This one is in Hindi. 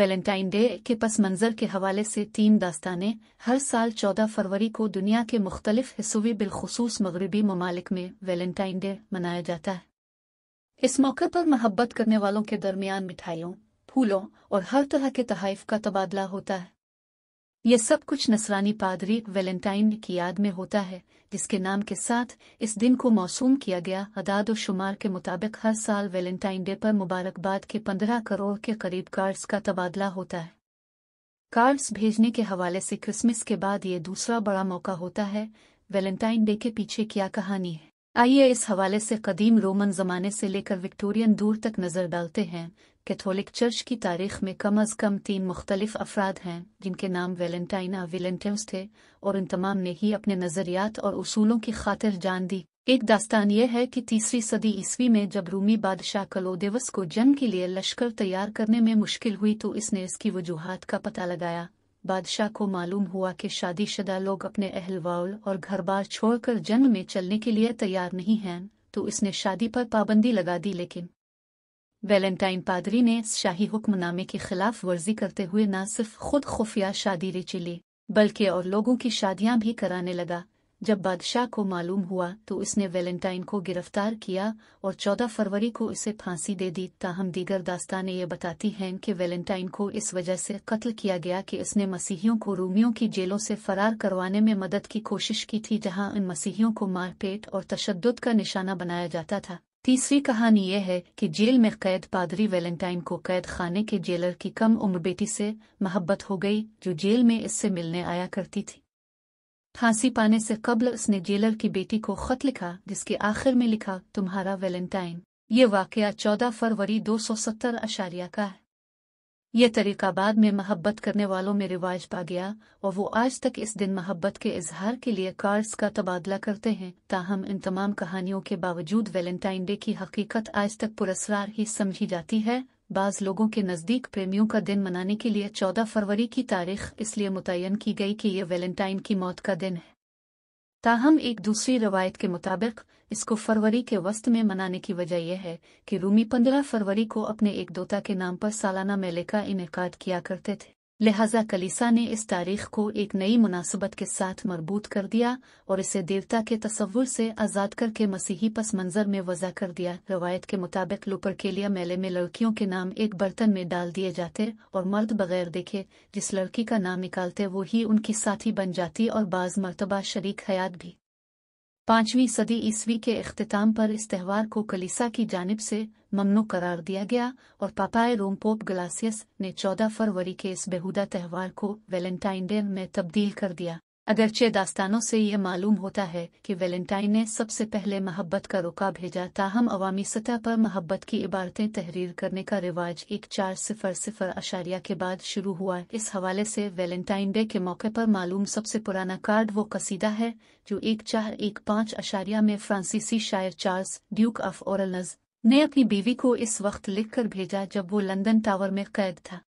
वेलेंटाइन डे के पस मंजर के हवाले से तीन दास्तानें हर साल चौदह फरवरी को दुनिया के मुख्तलिफ हिस्सों बिलखसूस मगरबी ममालिक में वेलेंटाइन डे मनाया जाता है इस मौके पर मोहब्बत करने वालों के दरमियान मिठाइयों फूलों और हर तरह के तहफ़ का तबादला होता है ये सब कुछ नसरानी पादरी वेलेंटाइन की याद में होता है जिसके नाम के साथ इस दिन को मौसूम किया गया अदाद व शुमार के मुताबिक हर साल वेलेंटाइन डे पर मुबारकबाद के पंद्रह करोड़ के करीब कार्ड्स का तबादला होता है कार्ड्स भेजने के हवाले से क्रिसमस के बाद ये दूसरा बड़ा मौका होता है वेलेंटाइन डे के पीछे क्या कहानी है आइए इस हवाले से कदीम रोमन जमाने से लेकर विक्टोरियन दूर तक नजर डालते हैं कैथोलिक चर्च की तारीख में कम अज कम तीन मुख्तलिफ अफराद हैं जिनके नाम वेलेंटाइना वेलेंटेव्स थे और इन तमाम ने ही अपने नज़रियात और उसूलों की खातिर जान दी एक दास्तान यह है कि तीसरी सदी ईस्वी में जब रूमी बादशाह कलोदेवस को जंग के लिए लश्कर तैयार करने में मुश्किल हुई तो इसने इसकी वजूहत का पता लगाया बादशाह को मालूम हुआ कि शादीशुदा लोग अपने अहलवाल और घर बार छोड़कर जंग में चलने के लिए तैयार नहीं हैं तो इसने शादी पर पाबंदी लगा दी लेकिन वेलेंटाइन पादरी ने इस शाही हुक्मनामे की खिलाफ वर्जी करते हुए न सिर्फ खुद खुफिया शादी रिची ली बल्कि और लोगों की शादियां भी कराने लगा जब बादशाह को मालूम हुआ तो उसने वेलेंटाइन को गिरफ्तार किया और 14 फरवरी को इसे फांसी दे दी ताहम दीगर दास्तानें ये बताती हैं कि वेलेंटाइन को इस वजह से कत्ल किया गया कि उसने मसीहियों को रूमियों की जेलों से फरार करवाने में मदद की कोशिश की थी जहां इन मसीहियों को मारपीट और तशद का निशाना बनाया जाता था तीसरी कहानी यह है कि जेल में कैद पादरी वेलेंटाइन को कैद खाने के जेलर की कम उम्र बेटी से मोहब्बत हो गई जो जेल में इससे मिलने आया करती थी फांसी पाने से कबल उसने जेलर की बेटी को खत लिखा जिसके आखिर में लिखा तुम्हारा वेलेंटाइन ये वाक़ चौदह फरवरी दो सौ सत्तर का है ये तरीका बाद में मोहब्बत करने वालों में रिवाज पा गया और वो आज तक इस दिन मोहब्बत के इजहार के लिए कार्ड्स का तबादला करते हैं ताहम इन तमाम कहानियों के बावजूद वेलेंटाइन डे की हकीकत आज तक पुरस्कार ही समझी जाती है बाज लोगों के नज़दीक प्रेमियों का दिन मनाने के लिए 14 फरवरी की तारीख इसलिए मुतयन की गई कि यह वेलेंटाइन की मौत का दिन है ताहम एक दूसरी रवायत के मुताबिक इसको फरवरी के वस्त में मनाने की वजह यह है कि रूमी पंद्रह फरवरी को अपने एक दोता के नाम पर सालाना मेले का इनका किया करते थे लिहाजा कलीसा ने इस तारीख को एक नई मुनासिबत के साथ मरबूत कर दिया और इसे देवता के तस्वुर से आज़ाद करके मसीही पस मंज़र में वज़ा कर दिया रवायत के मुताबिक केलिया मेले में लड़कियों के नाम एक बर्तन में डाल दिए जाते और मर्द बगैर देखे जिस लड़की का नाम निकालते वो ही उनकी साथी बन जाती और बाज़ मरतबा शरीक हयात भी पांचवीं सदी ईस्वी के अख्ताम पर इस त्यौहार को कलिसा की जानब से ममनू करार दिया गया और पापाए रोमपोप ग्लासियस ने 14 फरवरी के इस बेहुदा त्यौहार को वैलेंटाइन डे में तब्दील कर दिया अगरचे दास्तानों से यह मालूम होता है कि वेलेंटाइन ने सबसे पहले मोहब्बत का रुका भेजा ताहम अवामी सतह पर मोहब्बत की इबारतें तहरीर करने का रिवाज एक चार सिफर सिफर अशारिया के बाद शुरू हुआ इस हवाले से वेलेंटाइन डे के मौके पर मालूम सबसे पुराना कार्ड वो कसीदा है जो एक चार एक पाँच अशारिया में फ्रांसीसी शायर चार्ल्स ड्यूक ऑफ ओरलनज ने अपनी बीवी को इस वक्त लिख भेजा जब वो लंदन टावर में कैद था